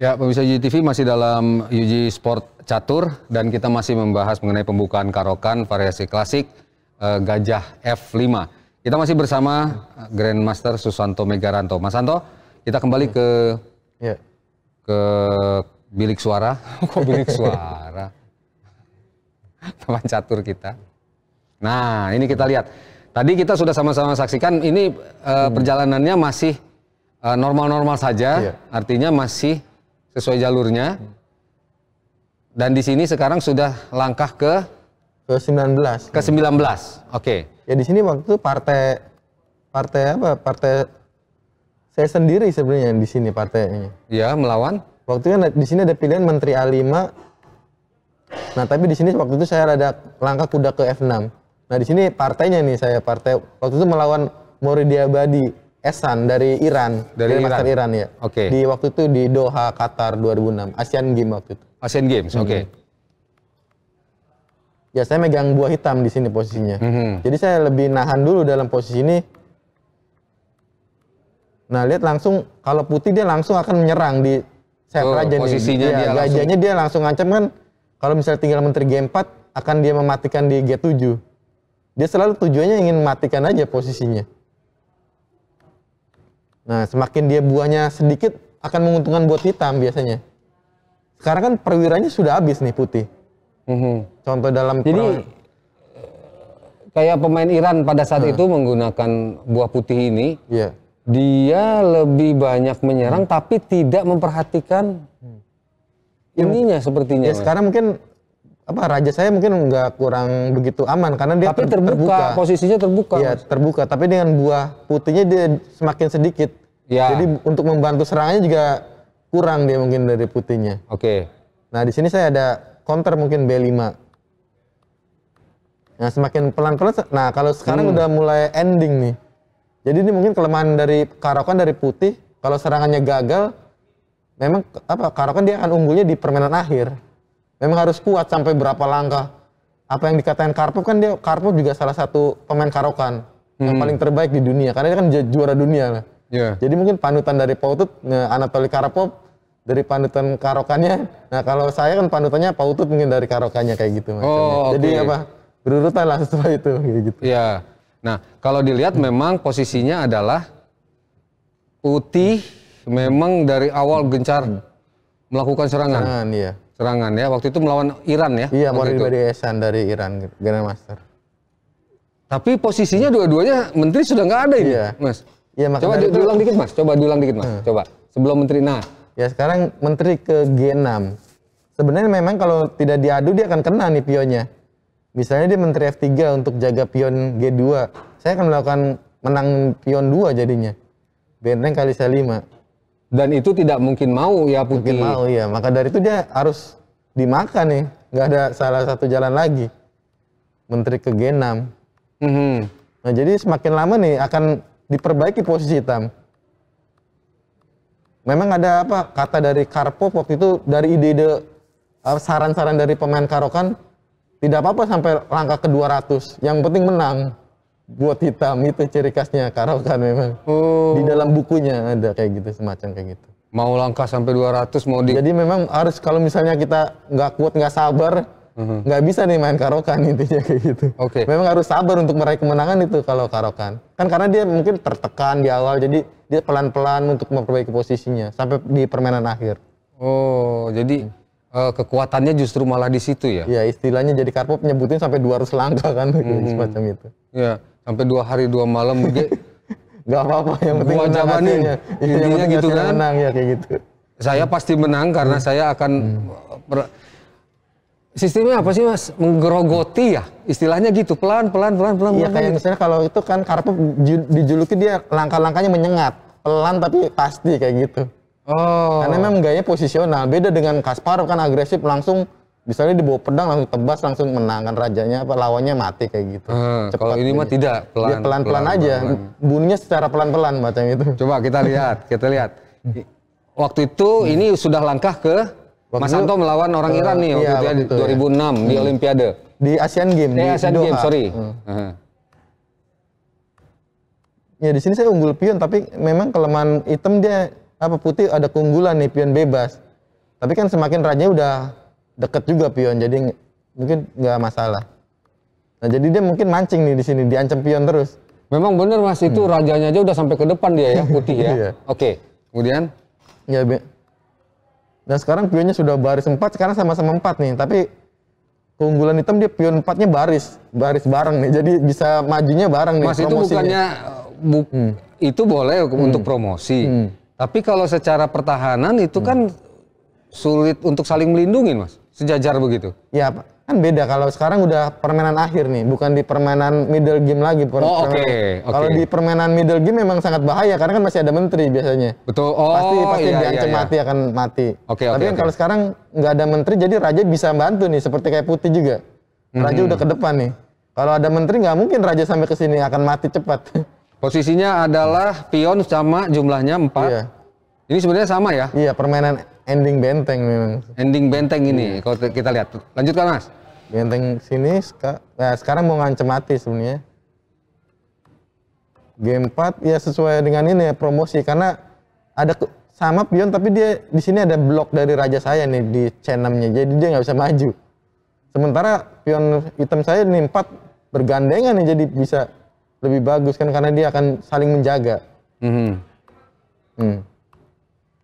Ya, pemirsa UG TV masih dalam UG Sport Catur dan kita masih membahas mengenai pembukaan karokan variasi klasik eh, Gajah F5. Kita masih bersama eh, Grandmaster Susanto Megaranto. Mas Santo, kita kembali ke ya. ke bilik suara. Kok bilik suara? Teman catur kita. Nah, ini kita lihat. Tadi kita sudah sama-sama saksikan ini eh, hmm. perjalanannya masih eh, normal-normal eh, saja, ya. artinya masih sesuai jalurnya. Dan di sini sekarang sudah langkah ke ke 19. Ke 19. Oke. Okay. Ya di sini waktu itu partai partai apa? Partai saya sendiri sebenarnya di sini partainya. Iya, melawan. Waktu itu kan di sini ada pilihan menteri A5. Nah, tapi di sini waktu itu saya ada langkah kuda ke F6. Nah, di sini partainya nih saya partai waktu itu melawan Moridi Badi Esan dari Iran, dari, dari Iran. Iran ya. Oke. Okay. Di waktu itu di Doha, Qatar 2006, Asian Games waktu itu. Asian Games, oke. Okay. Mm-hmm. Okay. Ya, saya megang buah hitam di sini posisinya. Mm -hmm. Jadi saya lebih nahan dulu dalam posisi ini. Nah, lihat langsung kalau putih dia langsung akan menyerang di saya oh, raja posisinya nih. Dia, dia gajahnya langsung... dia langsung ancam kan kalau misalnya tinggal menteri G4 akan dia mematikan di G7. Dia selalu tujuannya ingin mematikan aja posisinya. Nah, semakin dia buahnya sedikit akan menguntungkan buat hitam biasanya. Sekarang kan perwiranya sudah habis nih putih. Mm-hmm. Contoh dalam Jadi kurang... Eh, kayak pemain Iran pada saat hmm. itu menggunakan buah putih ini. Yeah. Dia lebih banyak menyerang hmm. tapi tidak memperhatikan hmm. ininya sepertinya. Ya, sekarang mungkin apa raja saya mungkin nggak kurang begitu aman karena dia tapi terbuka, terbuka posisinya terbuka ya terbuka tapi dengan buah putihnya dia semakin sedikit Ya. Jadi untuk membantu serangannya juga kurang dia mungkin dari putihnya. Oke. Okay. Nah di sini saya ada counter mungkin B5. Nah semakin pelan-pelan, nah kalau sekarang hmm. udah mulai ending nih. Jadi ini mungkin kelemahan dari Karokan dari putih, kalau serangannya gagal, memang apa Karokan dia akan unggulnya di permainan akhir. Memang harus kuat sampai berapa langkah. Apa yang dikatakan Karpov kan dia Karpov juga salah satu pemain Karokan hmm. yang paling terbaik di dunia karena dia kan juara dunia Yeah. Jadi mungkin panutan dari Pautut, Anatoly Karapov, dari panutan karokannya. Nah kalau saya kan panutannya Pautut mungkin dari karokannya kayak gitu. Oh, okay. Jadi apa berurutan lah setelah itu kayak gitu. Yeah. Nah kalau dilihat hmm. memang posisinya adalah Putih memang dari awal gencar hmm. melakukan serangan. Serangan, iya. Serangan ya. Waktu itu melawan Iran ya. Iya, melawan dari Esan dari Iran, Grand Master. Tapi posisinya dua-duanya menteri sudah nggak ada ini, iya. Mas. Ya, maka Coba diulang dikit mas. Coba diulang dikit mas. Hmm. Coba sebelum menteri. Nah. Ya sekarang menteri ke G6. Sebenarnya memang kalau tidak diadu dia akan kena nih pionnya. Misalnya dia menteri F3 untuk jaga pion G2. Saya akan melakukan menang pion 2 jadinya. Benteng kali saya 5. Dan itu tidak mungkin mau ya Putih. Mungkin mau ya. Maka dari itu dia harus dimakan nih. Gak ada salah satu jalan lagi. Menteri ke G6. Mm -hmm. Nah jadi semakin lama nih akan diperbaiki posisi hitam. Memang ada apa kata dari Karpo waktu itu dari ide-ide eh, saran-saran dari pemain Karokan tidak apa-apa sampai langkah ke 200. Yang penting menang buat hitam itu ciri khasnya Karokan memang. Oh. Di dalam bukunya ada kayak gitu semacam kayak gitu. Mau langkah sampai 200 mau di Jadi memang harus kalau misalnya kita nggak kuat nggak sabar -hmm. nggak bisa nih main karokan intinya kayak gitu. Oke. Okay. Memang harus sabar untuk meraih kemenangan itu kalau karokan. Kan karena dia mungkin tertekan di awal, jadi dia pelan-pelan untuk memperbaiki posisinya sampai di permainan akhir. Oh, jadi uh, kekuatannya justru malah di situ ya? Iya, istilahnya jadi Karpov nyebutin sampai dua 200 langkah kan, hmm. semacam itu. Iya, sampai dua hari dua malam mungkin. Gak apa-apa yang penting gua menang ya, intinya gitu kan menang ya kayak gitu saya pasti menang karena hmm. saya akan eh, hmm. Sistemnya apa sih mas? Menggerogoti ya? Istilahnya gitu, pelan, pelan, pelan, pelan. Iya, kayak gitu. misalnya kalau itu kan kartu dijuluki dia langkah-langkahnya menyengat. Pelan tapi pasti kayak gitu. Oh. Karena memang gayanya posisional. Beda dengan Kasparov kan agresif langsung misalnya dibawa pedang langsung tebas langsung menangkan rajanya apa lawannya mati kayak gitu. Hmm, kalau ini mah gitu. tidak iya, pelan. pelan-pelan aja. Pelan. Bunyinya secara pelan-pelan macam itu. Coba kita lihat, kita lihat. Waktu itu hmm. ini sudah langkah ke Waktu Mas Santo melawan orang Iran nih waktu iya, itu ya, 2006 ya. di hmm. Olimpiade. Di Asian Games. Eh, di, Asian Doha. Games, sorry. Hmm. Uh Ya di sini saya unggul pion, tapi memang kelemahan item dia apa putih ada keunggulan nih pion bebas. Tapi kan semakin raja udah deket juga pion, jadi mungkin nggak masalah. Nah jadi dia mungkin mancing nih di sini, diancam pion terus. Memang bener mas, itu hmm. rajanya aja udah sampai ke depan dia ya putih ya. iya. Oke, kemudian? Ya dan sekarang pionnya sudah baris empat. sekarang sama-sama empat nih. Tapi keunggulan hitam dia pion empatnya baris, baris bareng nih. Jadi bisa majunya bareng nih. Mas itu bukannya bu, hmm. itu boleh hmm. untuk promosi. Hmm. Tapi kalau secara pertahanan itu hmm. kan sulit untuk saling melindungi, Mas. Sejajar begitu. Iya, Pak kan beda kalau sekarang udah permainan akhir nih bukan di permainan middle game lagi oh, okay, okay. kalau di permainan middle game memang sangat bahaya karena kan masih ada menteri biasanya betul oh, pasti pasti iya, diancam iya, iya. mati akan mati okay, tapi okay, kan okay. kalau sekarang nggak ada menteri jadi raja bisa bantu nih seperti kayak putih juga hmm. raja hmm. udah ke depan nih kalau ada menteri nggak mungkin raja sampai ke sini akan mati cepat posisinya adalah pion sama jumlahnya empat iya. ini sebenarnya sama ya iya permainan ending benteng memang ending benteng ini kalau kita lihat lanjutkan mas Benteng sini ska, nah sekarang mau ngancem mati sebenarnya. Game 4 ya sesuai dengan ini ya promosi karena ada sama pion tapi dia di sini ada blok dari raja saya nih di channelnya nya Jadi dia nggak bisa maju. Sementara pion hitam saya nih 4 bergandengan nih jadi bisa lebih bagus kan karena dia akan saling menjaga. Mm -hmm. hmm.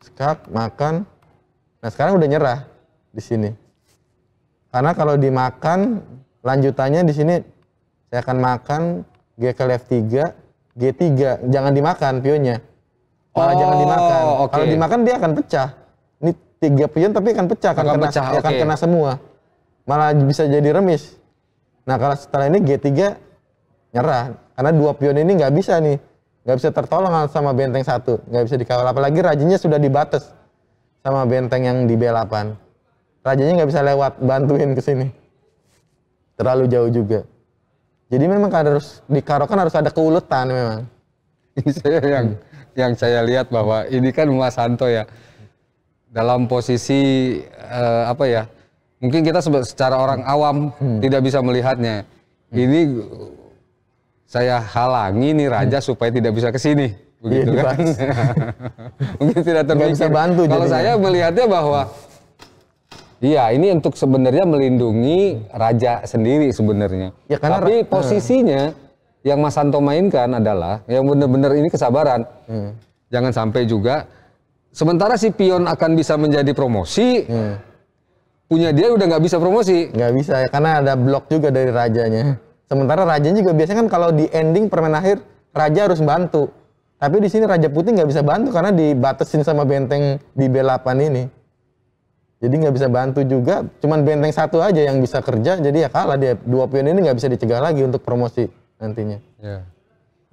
Skak, makan. Nah, sekarang udah nyerah di sini. Karena kalau dimakan lanjutannya di sini saya akan makan G ke f 3, G3. Jangan dimakan pionnya. Malah oh, jangan dimakan. Okay. Kalau dimakan dia akan pecah. Ini tiga pion tapi akan pecah, akan, kena, pecah, okay. akan kena semua. Malah bisa jadi remis. Nah kalau setelah ini G3 nyerah. Karena dua pion ini nggak bisa nih. Nggak bisa tertolong sama benteng satu. Nggak bisa dikawal. Apalagi rajinnya sudah dibatas sama benteng yang di B8. Rajanya nggak bisa lewat, bantuin ke sini. Terlalu jauh juga. Jadi memang kan harus dikarokan harus ada keuletan memang. saya yang yang saya lihat bahwa ini kan Mas Santo ya dalam posisi uh, apa ya? Mungkin kita secara orang awam hmm. tidak bisa melihatnya. Hmm. Ini saya halangi nih raja hmm. supaya tidak bisa kesini. begitu ya, kan mungkin tidak terpikir bantu kalau saya melihatnya bahwa Iya, ini untuk sebenarnya melindungi raja sendiri sebenarnya. Ya, karena Tapi eh. posisinya hmm. yang Mas Santo mainkan adalah yang benar-benar ini kesabaran. Hmm. Jangan sampai juga sementara si pion akan bisa menjadi promosi, hmm. punya dia udah nggak bisa promosi. Nggak bisa ya, karena ada blok juga dari rajanya. Sementara rajanya juga biasanya kan kalau di ending permen akhir raja harus bantu. Tapi di sini Raja Putih nggak bisa bantu karena dibatasin sama benteng di B8 ini jadi nggak bisa bantu juga cuman benteng satu aja yang bisa kerja jadi ya kalah dia dua pion ini nggak bisa dicegah lagi untuk promosi nantinya ya.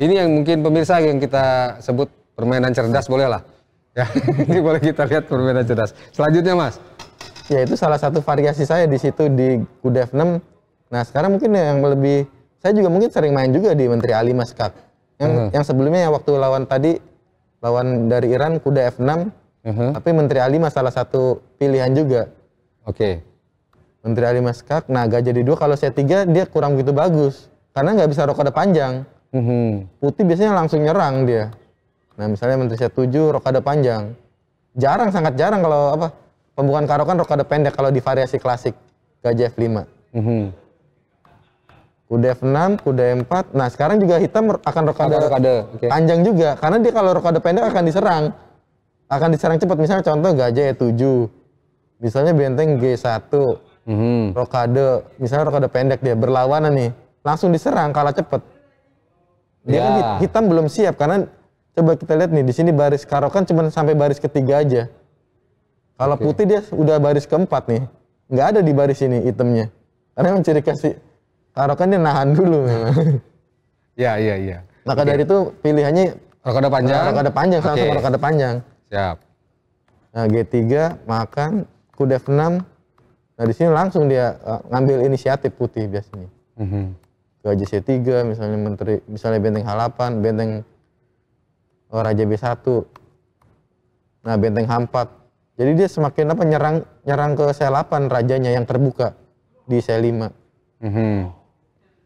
ini yang mungkin pemirsa yang kita sebut permainan cerdas boleh lah ya ini boleh kita lihat permainan cerdas selanjutnya mas ya itu salah satu variasi saya di situ di kuda F6 nah sekarang mungkin yang lebih saya juga mungkin sering main juga di Menteri Ali Maskak yang, hmm. yang sebelumnya yang waktu lawan tadi lawan dari Iran kuda F6 Uh-huh. Tapi Menteri Alimas salah satu pilihan juga. Oke. Okay. Menteri kak, nah gak jadi dua. Kalau saya tiga dia kurang begitu bagus. Karena nggak bisa rokada panjang. Uh-huh. Putih biasanya langsung nyerang dia. Nah misalnya Menteri saya tujuh, rokada panjang. Jarang, sangat jarang kalau apa pembukaan karo kan rokada pendek kalau di variasi klasik. Gajah F5. Uh-huh kuda F6, kuda M4. Nah, sekarang juga hitam akan rokade panjang juga karena dia kalau rokade pendek akan diserang akan diserang cepat. Misalnya contoh Gajah E7, ya, misalnya Benteng G1, mm-hmm. Rokade, misalnya Rokade pendek dia berlawanan nih, langsung diserang kalah cepat. Dia yeah. kan ya. hitam belum siap karena coba kita lihat nih di sini baris karo kan cuma sampai baris ketiga aja. Kalau okay. putih dia udah baris keempat nih, nggak ada di baris ini itemnya. Karena memang ciri kasih karo kan dia nahan dulu memang. ya iya iya. Maka dari itu pilihannya Rokade panjang. Rokade panjang, okay. langsung rokade panjang. Siap. Nah G3 makan kuda F6. Nah di sini langsung dia uh, ngambil inisiatif putih biasanya. Mm -hmm. Ke aja C3 misalnya menteri misalnya benteng H8, benteng oh, Raja B1. Nah benteng H4 jadi dia semakin apa nyerang nyerang ke C8 rajanya yang terbuka di C5. Mm -hmm.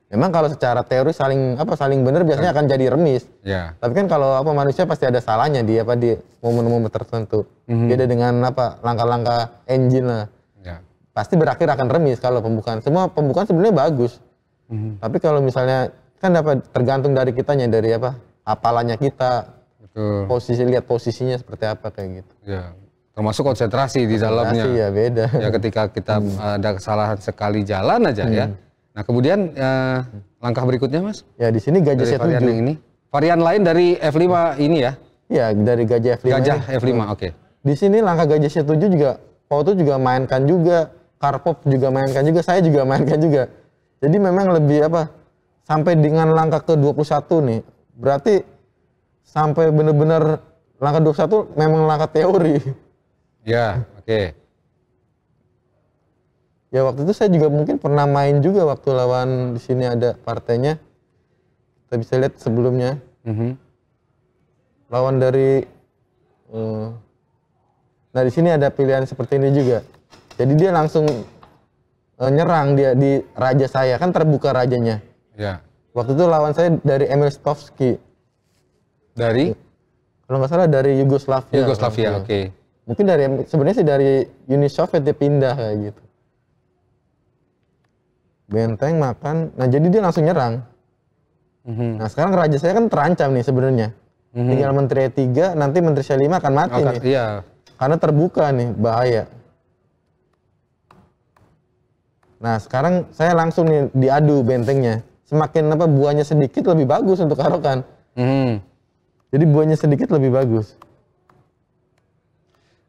Memang kalau secara teori saling apa saling benar biasanya akan jadi remis. Ya. Tapi kan kalau apa manusia pasti ada salahnya dia apa di momen-momen tertentu. Mm-hmm. Beda dengan apa langkah-langkah engine lah. Ya. Pasti berakhir akan remis kalau pembukaan. Semua pembukaan sebenarnya bagus. Mm-hmm. Tapi kalau misalnya kan dapat tergantung dari kitanya dari apa apalanya kita. Betul. Posisi lihat posisinya seperti apa kayak gitu. Ya termasuk konsentrasi, konsentrasi di dalamnya. ya beda. Ya ketika kita hmm. ada kesalahan sekali jalan aja ya. hmm. ya Nah, kemudian eh, langkah berikutnya, Mas? Ya, di sini gaji C7. yang ini. Varian lain dari F5 ini ya? Ya, dari gajah F5. Gajah ini. F5, oke. Okay. Di sini langkah gajah C7 juga Foto juga mainkan juga, Karpop juga mainkan juga, saya juga mainkan juga. Jadi memang lebih apa? Sampai dengan langkah ke-21 nih. Berarti sampai benar-benar langkah 21 memang langkah teori. Ya, oke. Okay ya waktu itu saya juga mungkin pernah main juga waktu lawan di sini ada partainya kita bisa lihat sebelumnya mm-hmm. lawan dari uh, nah di sini ada pilihan seperti ini juga jadi dia langsung uh, nyerang dia di raja saya kan terbuka rajanya ya waktu itu lawan saya dari Emil Stovski dari kalau nggak salah dari Yugoslavia Yugoslavia iya. oke okay. mungkin dari sebenarnya sih dari Uni Soviet dia pindah kayak gitu benteng makan nah jadi dia langsung nyerang mm-hmm. nah sekarang raja saya kan terancam nih sebenarnya mm-hmm. tinggal menteri E3 nanti menteri saya 5 akan mati akan, nih iya. karena terbuka nih bahaya nah sekarang saya langsung nih diadu bentengnya semakin apa buahnya sedikit lebih bagus untuk karokan mm-hmm. jadi buahnya sedikit lebih bagus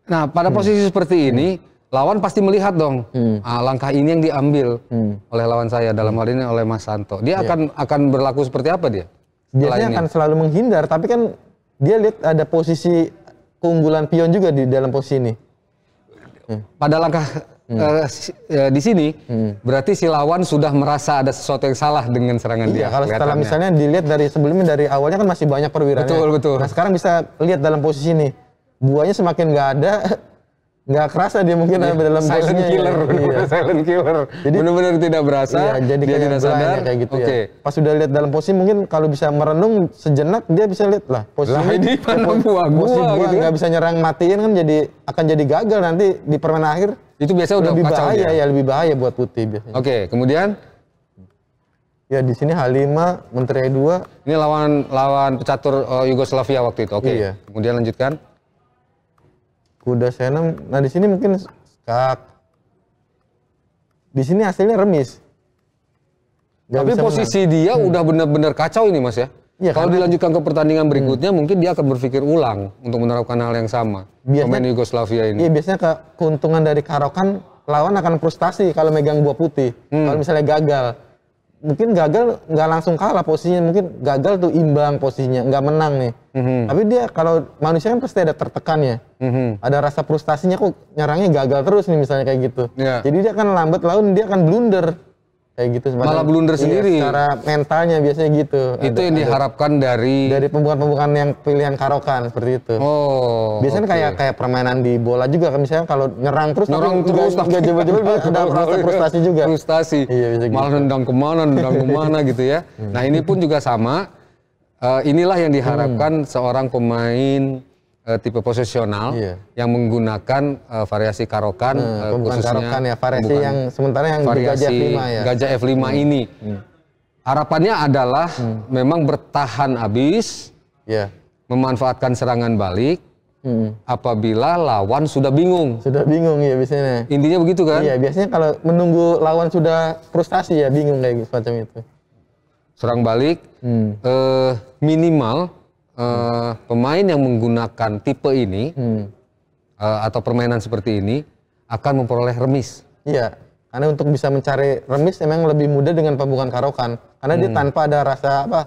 nah pada posisi hmm. seperti ini lawan pasti melihat dong hmm. Ah, langkah ini yang diambil hmm. oleh lawan saya dalam hal ini oleh Mas Santo. Dia yeah. akan akan berlaku seperti apa dia? Biasanya akan selalu menghindar, tapi kan dia lihat ada posisi keunggulan pion juga di dalam posisi ini. Hmm. Pada langkah hmm. uh, eh, di sini hmm. berarti si lawan sudah merasa ada sesuatu yang salah dengan serangan iya, dia. Kalau setelah misalnya dilihat dari sebelumnya dari awalnya kan masih banyak perwira. Betul betul. Nah sekarang bisa lihat dalam posisi ini buahnya semakin nggak ada nggak kerasa dia mungkin ada dalam silent ya. killer, ya. iya. silent killer. Jadi benar-benar tidak berasa. Iya, jadi dia tidak ya, sadar. kayak gitu okay. ya. Pas sudah lihat dalam posisi mungkin kalau bisa merenung sejenak dia bisa lihat lah posisi lah, ini mana gua, posisi gua, gitu. nggak kan. bisa nyerang matiin kan jadi akan jadi gagal nanti di permainan akhir. Itu biasa udah lebih bahaya dia. ya lebih bahaya buat putih biasanya. Oke, okay, kemudian Ya di sini H5, Menteri E2. Ini lawan lawan pecatur uh, Yugoslavia waktu itu. Oke. Okay. Iya. Kemudian lanjutkan kuda 6, nah di sini mungkin skak di sini hasilnya remis Gak tapi posisi menang. dia hmm. udah benar-benar kacau ini mas ya Ya, Kalau dilanjutkan ke pertandingan hmm. berikutnya, hmm. mungkin dia akan berpikir ulang untuk menerapkan hal yang sama. Biasanya, pemain Yugoslavia ini. Iya, biasanya ke, keuntungan dari Karokan lawan akan frustasi kalau megang buah putih. Hmm. Kalau misalnya gagal mungkin gagal nggak langsung kalah posisinya mungkin gagal tuh imbang posisinya nggak menang nih mm-hmm. tapi dia kalau manusia kan pasti ada tertekan ya mm-hmm. ada rasa frustasinya kok nyerangnya gagal terus nih misalnya kayak gitu yeah. jadi dia akan lambat laun dia akan blunder kayak gitu sebenarnya malah blunder iya, sendiri secara mentalnya biasanya gitu itu ada, yang ada, diharapkan dari dari pembukaan-pembukaan yang pilihan karokan seperti itu oh biasanya okay. kayak kayak permainan di bola juga kan misalnya kalau nyerang terus nyerang tapi terus nggak jebol-jebol ada rasa iya, frustasi juga frustasi iya, bisa gitu. malah nendang kemana nendang kemana gitu ya hmm. nah ini pun juga sama uh, inilah yang diharapkan hmm. seorang pemain uh, tipe posisional iya. yang menggunakan uh, variasi karokan hmm, uh, khususnya karokan ya variasi bukan, yang sementara yang variasi gajah F5 ya. Gajah F5 hmm. ini. Hmm. Harapannya adalah hmm. memang bertahan habis. Yeah. Memanfaatkan serangan balik Hmm. Apabila lawan sudah bingung. Sudah bingung ya biasanya. Intinya begitu kan? Iya, biasanya kalau menunggu lawan sudah frustasi ya bingung kayak gitu, semacam itu. Serang balik hmm. eh, minimal uh, pemain yang menggunakan tipe ini hmm. uh, atau permainan seperti ini akan memperoleh remis. Iya, karena untuk bisa mencari remis memang lebih mudah dengan pembukaan karokan, karena hmm. dia tanpa ada rasa apa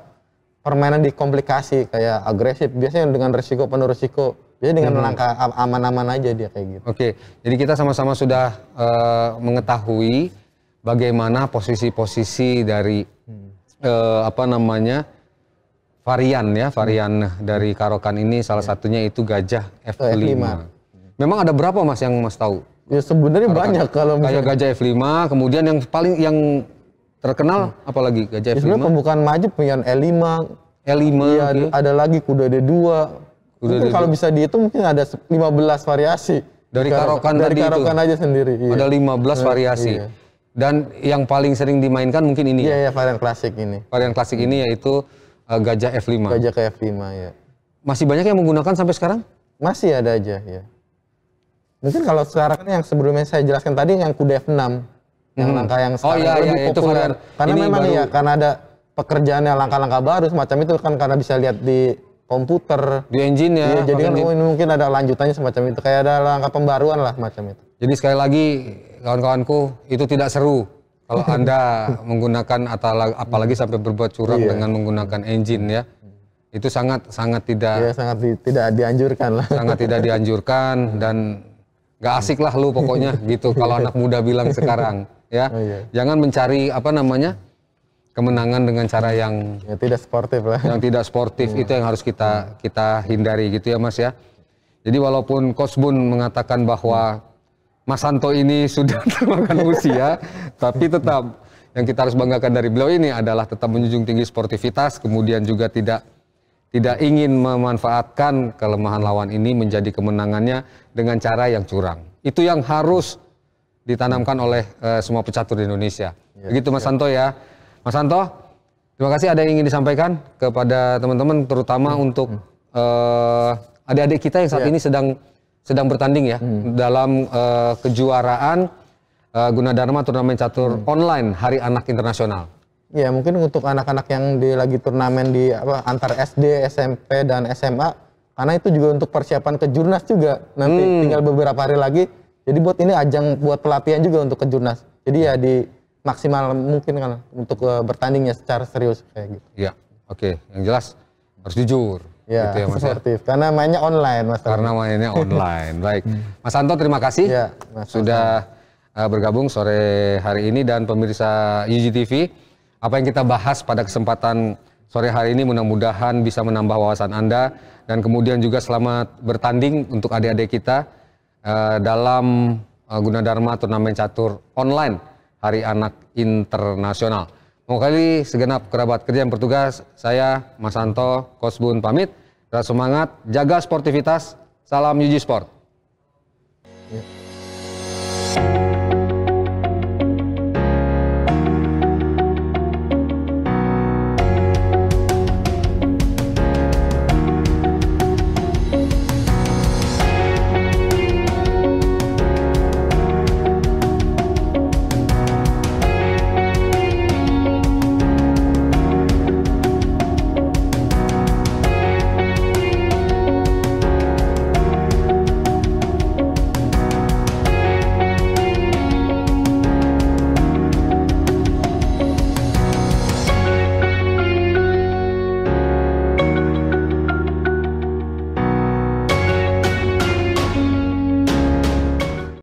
permainan dikomplikasi kayak agresif. Biasanya dengan resiko penuh resiko, biasanya dengan hmm. langkah aman-aman aja dia kayak gitu. Oke, jadi kita sama-sama sudah uh, mengetahui bagaimana posisi-posisi dari hmm. uh, apa namanya varian ya, hmm. varian hmm. dari karokan ini salah ya. satunya itu gajah F5. F5. Memang ada berapa Mas yang Mas tahu? Ya sebenarnya karokan. banyak kalau misalnya. kayak gajah F5, kemudian yang paling yang terkenal hmm. apalagi gajah F5. Ya Sebenarnya pembukaan maju punya L5. L5 ya, okay. ada lagi kuda D2. Kuda D2. kalau bisa dihitung mungkin ada 15 variasi. Dari karokan, dari tadi karokan itu. aja sendiri. Iya. Ada 15 hmm. Iya, variasi. Iya. Dan yang paling sering dimainkan mungkin ini. Iya, ya, iya, varian klasik ini. Varian klasik hmm. ini yaitu Eh, gajah F5. Gajah ke F5 ya. Masih banyak yang menggunakan sampai sekarang? Masih ada aja ya. Mungkin kalau sekarang yang sebelumnya saya jelaskan tadi yang kuda F6 hmm. yang langkah yang oh, sekarang oh, iya, lebih iya, populer. Itu karena Ini memang baru... ya karena ada pekerjaan yang langkah-langkah baru semacam itu kan karena bisa lihat di komputer di engine ya, ya jadi kan mungkin ada lanjutannya semacam itu kayak ada langkah pembaruan lah semacam itu jadi sekali lagi kawan-kawanku itu tidak seru kalau Anda menggunakan atau apalagi sampai berbuat curang iya. dengan menggunakan engine ya, itu sangat sangat tidak iya, sangat di, tidak dianjurkan lah. Sangat tidak dianjurkan dan gak asik lah lu pokoknya gitu kalau anak muda bilang sekarang ya. Oh, iya. Jangan mencari apa namanya? kemenangan dengan cara yang ya, tidak sportif lah. Yang tidak sportif iya. itu yang harus kita kita hindari gitu ya Mas ya. Jadi walaupun Kosbun mengatakan bahwa Mas Santo ini sudah termakan usia, tapi tetap yang kita harus banggakan dari beliau ini adalah tetap menjunjung tinggi sportivitas, kemudian juga tidak tidak ingin memanfaatkan kelemahan lawan ini menjadi kemenangannya dengan cara yang curang. Itu yang harus ditanamkan oleh uh, semua pecatur di Indonesia. Ya, Begitu Mas ya. Santo ya. Mas Santo, terima kasih ada yang ingin disampaikan kepada teman-teman terutama hmm. untuk hmm. Eh, adik-adik uh, adik kita yang saat ya. ini sedang sedang bertanding ya hmm. dalam uh, kejuaraan uh, Gunadarma turnamen catur hmm. online Hari Anak Internasional. Ya mungkin untuk anak-anak yang di lagi turnamen di apa antar SD, SMP dan SMA karena itu juga untuk persiapan ke jurnas juga nanti hmm. tinggal beberapa hari lagi. Jadi buat ini ajang buat pelatihan juga untuk ke jurnas. Jadi ya di maksimal mungkin kan untuk uh, eh, bertandingnya secara serius kayak gitu. Iya. Oke, yang jelas harus jujur. Ya, gitu ya Mas sportif. Ya? Karena mainnya online Mas. Karena mainnya online. Baik. Mas Anto terima kasih ya, mas sudah mas. Eh, bergabung sore hari ini dan pemirsa UGTV. Apa yang kita bahas pada kesempatan sore hari ini mudah-mudahan bisa menambah wawasan Anda dan kemudian juga selamat bertanding untuk adik-adik kita eh, dalam uh, Gunadarma Turnamen Catur Online Hari Anak Internasional. Mau kali segenap kerabat kerja yang bertugas, saya Mas Anto Kosbun pamit. Tetap semangat, jaga sportivitas. Salam Yuji Sport. Yeah.